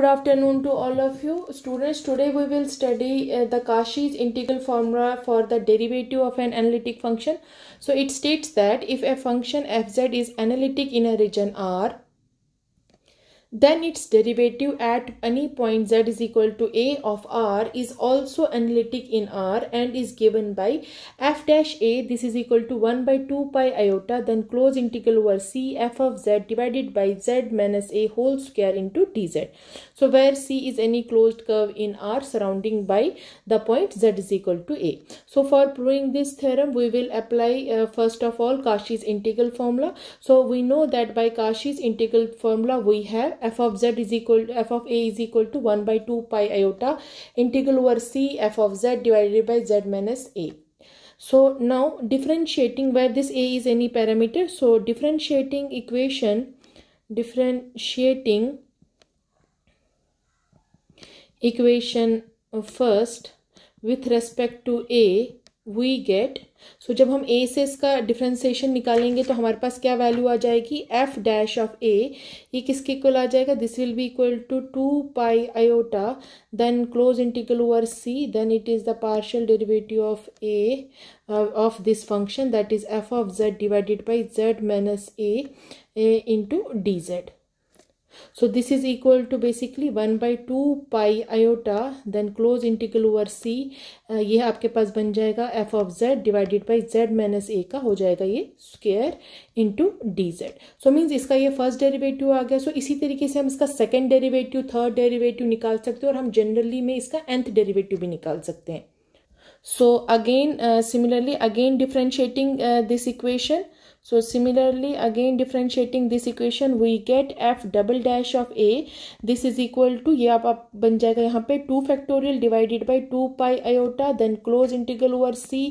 Good afternoon to all of you. Students, today we will study uh, the Cauchy's integral formula for the derivative of an analytic function. So it states that if a function fz is analytic in a region R, then its derivative at any point z is equal to a of r is also analytic in r and is given by f dash a this is equal to 1 by 2 pi iota then close integral over c f of z divided by z minus a whole square into dz so where c is any closed curve in r surrounding by the point z is equal to a so for proving this theorem we will apply uh, first of all Cauchy's integral formula so we know that by Cauchy's integral formula we have f of z is equal to f of a is equal to 1 by 2 pi iota integral over c f of z divided by z minus a so now differentiating where this a is any parameter so differentiating equation differentiating equation first with respect to a we get so जब हम ए से इसका differentiation निकालेंगे तो हमारे पास क्या value आ जाएगी एफ डैश ऑफ ए ये किसके इक्वल आ जाएगा this will be equal to two pi iota then close integral over C then it is the partial derivative of a of this function that is f of z divided by z minus a into d z so this is equal to basically one by two iota then close integral over c uh, ये आपके पास बन जाएगा f of z divided by z minus a का हो जाएगा ये square into dz so means इसका ये first derivative आ गया so, इसी तरीके से हम इसका second derivative third derivative निकाल सकते हैं और हम generally में इसका nth derivative भी निकाल सकते हैं so again uh, similarly again differentiating uh, this equation So similarly again differentiating this equation we get f double dash of a this is equal to ये आप आप बन जाएगा यहाँ पे two factorial divided by two pi iota then close integral over C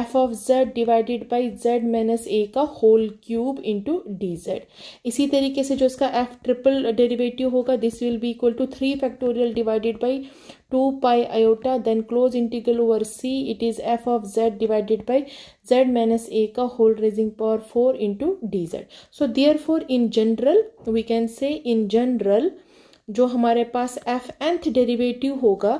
f of z divided by z minus a का whole cube into d z इसी तरीके से जो इसका एफ ट्रिपल डेरिवेटिव होगा this will be equal to three factorial divided by two pi iota then close integral over C it is f of z divided by z minus a का whole raising power four into d z so therefore in general we can say in general जो हमारे पास f nth derivative होगा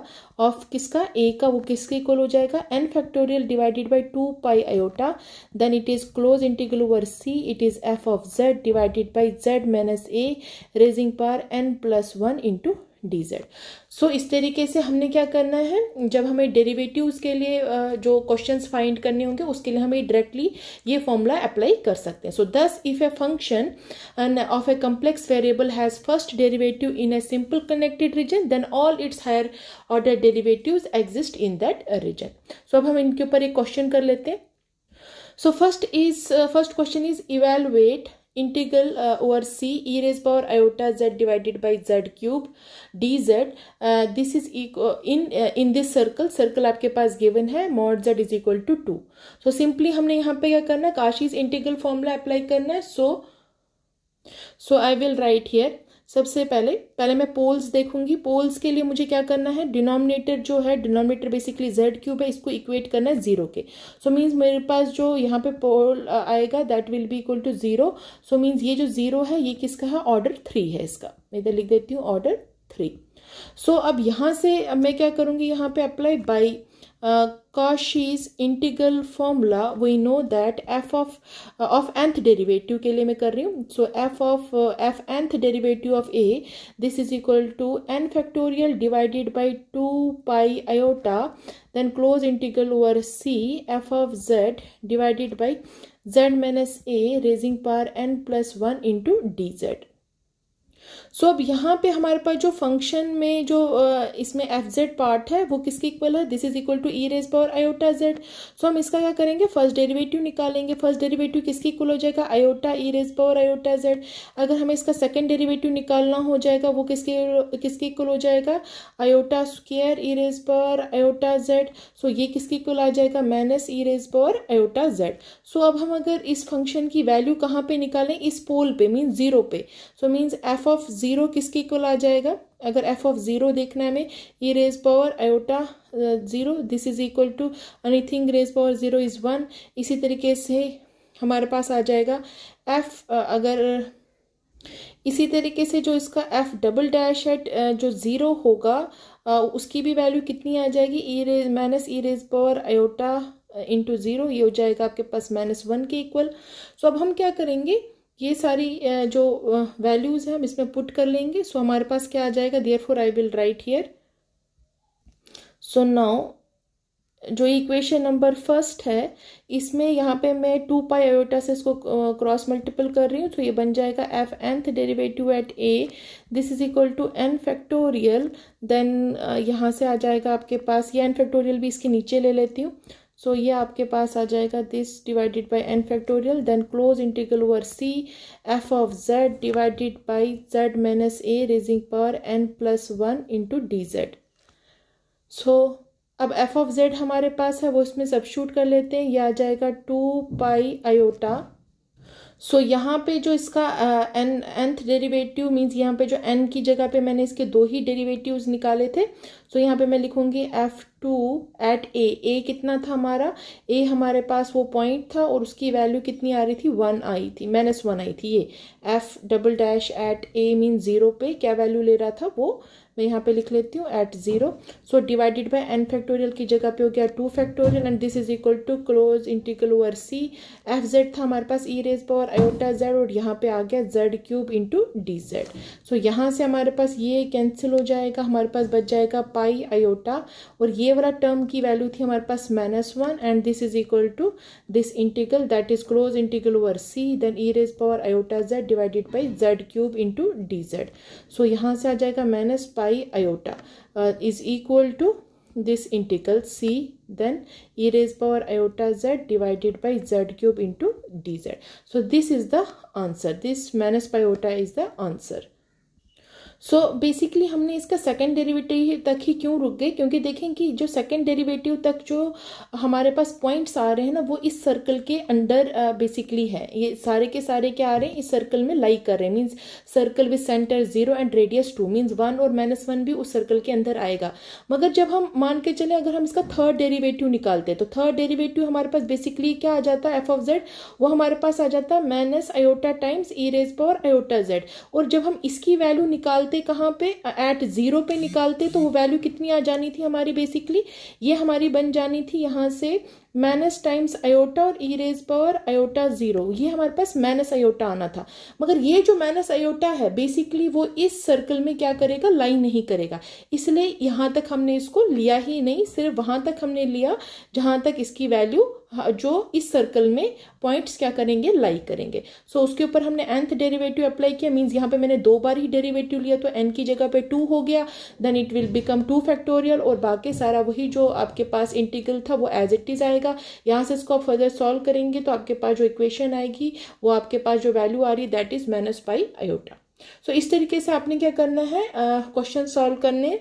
of किसका a का वो किसके equal हो जाएगा n factorial divided by two pi iota then it is close integral over C it is f of z divided by z minus a raising power n plus one into d z so इस तरीके से हमने क्या करना है जब हमें derivatives के लिए जो क्वेश्चंस फाइंड करने होंगे उसके लिए हमें डायरेक्टली ये फॉर्मूला अप्लाई कर सकते हैं so thus if a function of a complex variable has first derivative in a simple connected region then all its higher order derivative exist in that region so अब हम इनके ऊपर एक question कर लेते हैं so first is first question is evaluate integral over C e raise power iota z divided by z cube d z this is in in this circle circle आपके पास गिवन है mod z is equal to two so simply हमने यहाँ पे क्या करना है काशीज integral formula apply करना है so so I will write here सबसे पहले पहले मैं पोल्स देखूंगी पोल्स के लिए मुझे क्या करना है डिनोमिनेटर जो है डिनोमिनेटर बेसिकली जेड क्यूब है इसको इक्वेट करना है जीरो के सो so मीन्स मेरे पास जो यहाँ पे पोल आएगा that will be equal to zero so means ये जो जीरो है ये किसका है ऑर्डर थ्री है इसका मैं इधर लिख देती हूँ ऑर्डर थ्री सो so, अब यहाँ से अब मैं क्या करूँगी यहाँ पे apply by Uh, Cauchy's integral formula we know that f of uh, of nth derivative के लिए मैं so f of uh, f nth derivative of a this is equal to n factorial divided by 2 pi iota then close integral over c f of z divided by z minus a raising power n plus 1 into dz सो अब यहाँ पे हमारे पास जो function में जो इसमें F Z part है वो किसके इक्वल है this is equal to e raise power iota z so हम इसका क्या करेंगे फर्स्ट डेरिवेटिव निकालेंगे फर्स्ट डेरिवेटिव किसके इक्वल हो जाएगा iota e raise power iota z अगर हमें इसका सेकेंड डेरिवेटिव निकालना हो जाएगा वो किसके किसके इक्वल हो जाएगा iota square e raise power iota z so ये किसके इक्वल आ जाएगा minus e raise power iota z so अब हम अगर इस फंक्शन की वैल्यू कहाँ पे निकालें इस पोल पे मीन जीरो पे so means f of of zero किसके इक्वल आ जाएगा अगर एफ ऑफ ज़ीरो देखना है हमें e raise power iota zero this is equal to anything raise power zero is one इसी तरीके से हमारे पास आ जाएगा एफ uh, अगर इसी तरीके से जो इसका एफ डबल डैश है uh, जो ज़ीरो होगा uh, उसकी भी वैल्यू कितनी आ जाएगी e raise minus e raise power iota into zero ये हो जाएगा आपके पास माइनस वन के इक्वल सो अब हम क्या करेंगे ये सारी जो वैल्यूज़ है हम इसमें पुट कर लेंगे सो हमारे पास क्या आ जाएगा therefore I will write here so now जो इक्वेशन नंबर फर्स्ट है इसमें यहाँ पे मैं टू पाई आयोटा से इसको क्रॉस मल्टीपल कर रही हूँ तो ये बन जाएगा f nth derivative at a this is equal to n factorial then यहाँ से आ जाएगा आपके पास ये एन फैक्टोरियल भी इसके नीचे ले लेती हूँ सो so, ये आपके पास आ जाएगा this divided by n factorial then close integral over C f of z divided by z minus a raising power n plus one into d z so अब एफ ऑफ जेड हमारे पास है वो इसमें सब शूट कर लेते हैं ये आ जाएगा two pi iota so so, यहाँ पे जो इसका एन एंथ डेरिवेटिव मीन्स यहाँ पे जो एन की जगह पे मैंने इसके दो ही डेरिवेटिव्स निकाले थे सो तो यहाँ पे मैं लिखूंगी f two at a a कितना था हमारा ए हमारे पास वो पॉइंट था और उसकी वैल्यू कितनी आ रही थी वन आई थी माइनस वन आई थी ये f double dash at a mean zero पे क्या वैल्यू ले रहा था वो मैं यहाँ पे लिख लेती हूँ at zero so divided by n factorial की जगह पे हो गया two factorial and this is equal to close integral over C f z था हमारे पास e raise power iota z और यहाँ पे आ गया z cube into d z so यहाँ से हमारे पास ये कैंसिल हो जाएगा हमारे पास बच जाएगा पाई पाई आयोटा और ये वाला टर्म की वैल्यू थी हमारे पास minus one and this is equal to this integral that is close integral over C then e raise power iota z divided by z cube into d z so यहाँ से आ जाएगा minus pi iota is equal to this integral C then e raise power iota z divided by z cube into d z so this is the answer this minus iota is the answer so so, basically हमने इसका second derivative तक ही क्यों रुक गए क्योंकि देखें कि जो सेकेंड डेरिवेटिव तक जो हमारे पास पॉइंट्स आ रहे हैं ना वो इस सर्कल के अंडर बेसिकली है ये सारे के सारे क्या आ रहे हैं इस सर्कल में लाई कर रहे हैं means circle with centre zero and radius two means one और माइनस वन भी उस सर्कल के अंदर आएगा मगर जब हम मान के चले अगर हम इसका थर्ड डेरीवेटिव निकालते हैं तो थर्ड डेरीवेटिव हमारे पास बेसिकली क्या आ जाता है एफ ऑफ जेड वो हमारे पास आ जाता है minus iota times e raise power iota z और जब हम इसकी वैल्यू निकालते करते कहाँ पे एट ज़ीरो पे निकालते तो वो वैल्यू कितनी आ जानी थी हमारी बेसिकली ये हमारी बन जानी थी यहाँ से माइनस टाइम्स आयोटा और e raise power iota zero ये हमारे पास माइनस आयोटा आना था मगर ये जो माइनस आयोटा है बेसिकली वो इस सर्कल में क्या करेगा लाइन नहीं करेगा इसलिए यहाँ तक हमने इसको लिया ही नहीं सिर्फ वहाँ तक हमने लिया जहाँ तक इसकी वैल्यू हाँ, जो इस सर्कल में पॉइंट्स क्या करेंगे लाई करेंगे सो so, उसके ऊपर हमने एंथ डेरिवेटिव अप्लाई किया मींस यहाँ पे मैंने दो बार ही डेरिवेटिव लिया तो एन की जगह पे टू हो गया then it will become two factorial और बाकी सारा वही जो आपके पास इंटीग्रल था वो एज इट इज आएगा जाएगा यहाँ से इसको आप फर्दर सॉल्व करेंगे तो आपके पास जो इक्वेशन आएगी वो आपके पास जो वैल्यू आ रही है that is minus pi iota so इस तरीके से आपने क्या करना है क्वेश्चन सॉल्व करने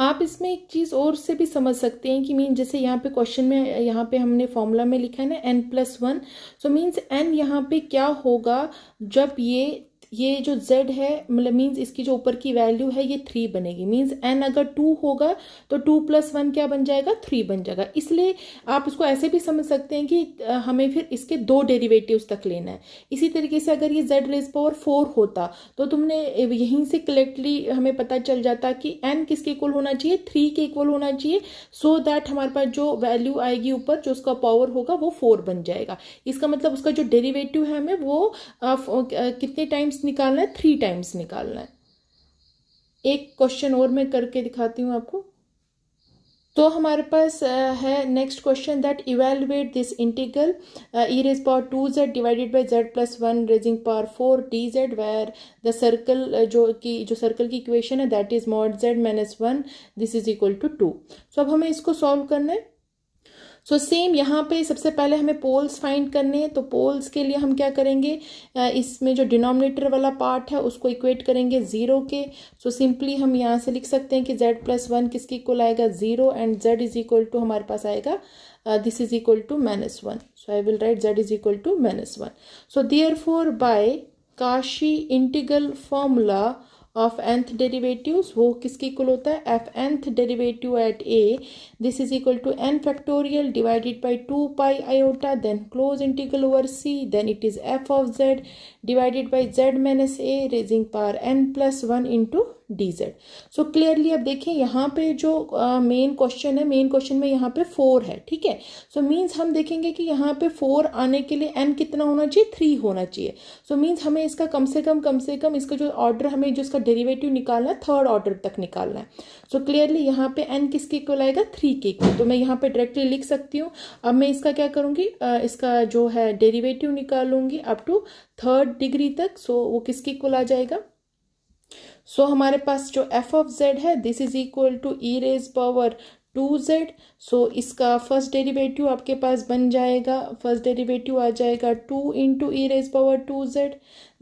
आप इसमें एक चीज़ और से भी समझ सकते हैं कि मीन जैसे यहाँ पे क्वेश्चन में यहाँ पे हमने फॉर्मूला में लिखा है ना n plus one so means n यहाँ पे क्या होगा जब ये ये जो z है मतलब मीन्स इसकी जो ऊपर की वैल्यू है ये थ्री बनेगी मीन्स n अगर टू होगा तो टू प्लस वन क्या बन जाएगा थ्री बन जाएगा इसलिए आप इसको ऐसे भी समझ सकते हैं कि हमें फिर इसके दो डेरिवेटिव्स तक लेना है इसी तरीके से अगर ये z रेज पावर फोर होता तो तुमने यहीं से कलेक्टली हमें पता चल जाता कि n किसके इक्वल होना चाहिए थ्री के इक्वल होना चाहिए सो so दैट हमारे पास जो वैल्यू आएगी ऊपर जो उसका पावर होगा वो फोर बन जाएगा इसका मतलब उसका जो डेरीवेटिव है हमें वो कितने टाइम्स टाइम्स निकालना है थ्री टाइम्स निकालना है एक क्वेश्चन और मैं करके दिखाती हूँ आपको तो हमारे पास है next question that evaluate this integral e raise power to z divided by z plus one raising power four d z where the circle जो कि जो सर्कल की इक्वेशन है that is mod z minus one this is equal to two so अब हमें इसको solve करना है सो so, सेम यहाँ पे सबसे पहले हमें पोल्स फाइंड करने हैं तो पोल्स के लिए हम क्या करेंगे इसमें जो डिनोमिनेटर वाला पार्ट है उसको इक्वेट करेंगे ज़ीरो के सो so, सिंपली हम यहाँ से लिख सकते हैं कि जेड प्लस वन किसके इक्वल आएगा zero and z is equal to हमारे पास आएगा this is equal to minus one so I will write z is equal to minus one so therefore by Cauchy integral formula of nth derivatives वो किसके इक्वल होता है f nth derivative at a this is equal to n factorial divided by two pi iota then close integral over C then it is f of z divided by z minus a raising power n plus one into d z so clearly अब देखें यहाँ पे जो main uh, question है main question में यहाँ पे four है ठीक है सो मीन्स हम देखेंगे कि यहाँ पे फोर आने के लिए एन कितना होना चाहिए थ्री होना चाहिए सो so, मीन्स हमें इसका कम से कम कम से कम इसका जो ऑर्डर हमें जो इसका डेरिवेटिव निकालना है थर्ड ऑर्डर तक निकालना है सो so, क्लियरली यहाँ पे एन किसके इक्वल आएगा थ्री के इक्वल तो मैं यहाँ पे डायरेक्टली लिख सकती हूँ अब मैं इसका क्या करूँगी इसका जो है डेरीवेटिव निकालूंगी अप टू थर्ड डिग्री तक सो so, वो किसके इक्वल आ जाएगा सो so, हमारे पास जो एफ ऑफ जेड है this is equal to e raise power to z so इसका फर्स्ट डेरिवेटिव आपके पास बन जाएगा फर्स्ट डेरिवेटिव आ जाएगा two into e raise power to z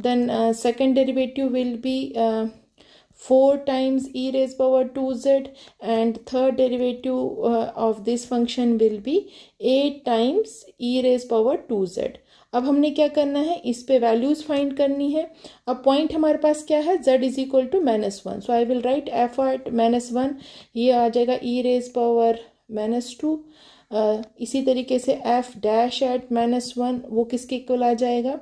then second derivative will be times e raise power to z and third derivative of this function will be eight times e raise power to z अब हमने क्या करना है इस पे values find करनी है अब पॉइंट हमारे पास क्या है z is equal to minus one so I will write f at minus one ये आ जाएगा e raise power minus two इसी तरीके से f dash at minus one वो किसके इक्वल आ जाएगा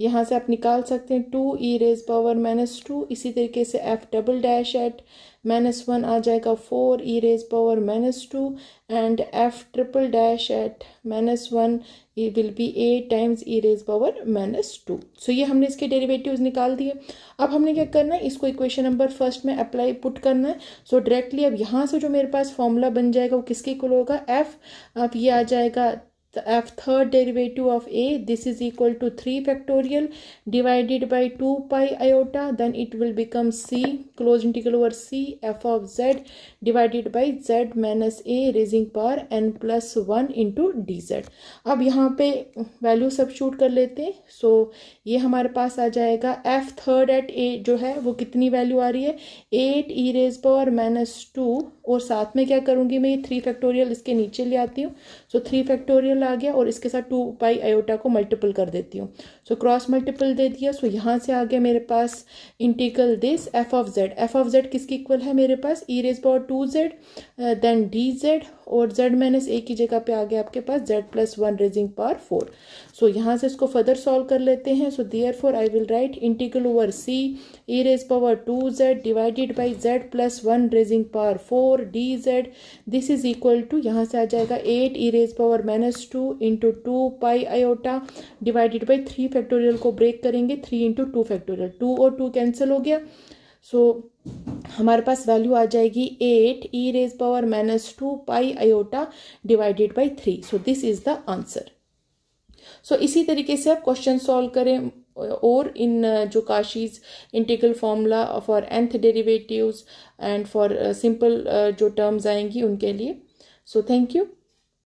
यहाँ से आप निकाल सकते हैं two e raise power minus two इसी तरीके से f double dash at minus one आ जाएगा four e raise power minus two and f triple dash at minus one e will be a times e raise power minus two so ये हमने इसके derivatives निकाल दिए अब हमने क्या करना है इसको इक्वेशन नंबर फर्स्ट में अप्लाई पुट करना है सो so, डायरेक्टली अब यहाँ से जो मेरे पास फॉर्मूला बन जाएगा वो किसके इक्वल होगा एफ अब ये आ जाएगा of third derivative of a this is equal to 3 factorial divided by 2 pi iota then it will become c closed integral over c f of z divided by z minus a raising power n plus 1 into dz अब यहाँ पे value सब shoot कर लेते हैं सो so, ये हमारे पास आ जाएगा f थर्ड एट a जो है वो कितनी वैल्यू आ रही है eight e raise power minus two और साथ में क्या करूँगी मैं ये थ्री फैक्टोरियल इसके नीचे ले आती हूँ सो so, थ्री फैक्टोरियल आ गया और इसके साथ टू पाई आयोटा को मल्टीपल कर देती हूँ सो क्रॉस मल्टीपल दे दिया सो so, यहाँ से आ गया मेरे पास integral this f of z f of z किसकी इक्वल है मेरे पास e raise power to z then d z और जेड माइनस ए की जगह पे आ गया आपके पास z plus one raising power four so यहाँ से इसको फर्दर सॉल्व कर लेते हैं so therefore I will write integral over C e raise power to z divided by z plus one raising power four d z this is equal to यहाँ से आ जाएगा eight e raise power minus two into two pi iota divided by three factorial को break करेंगे three into two factorial two और two cancel हो गया so so, हमारे पास वैल्यू आ जाएगी eight e raise power minus two pi iota divided by three so this is the answer so इसी तरीके से आप क्वेश्चन सॉल्व करें और इन uh, जो Cauchy's integral formula for nth derivatives and for simple जो टर्म्स आएंगी उनके लिए सो थैंक यू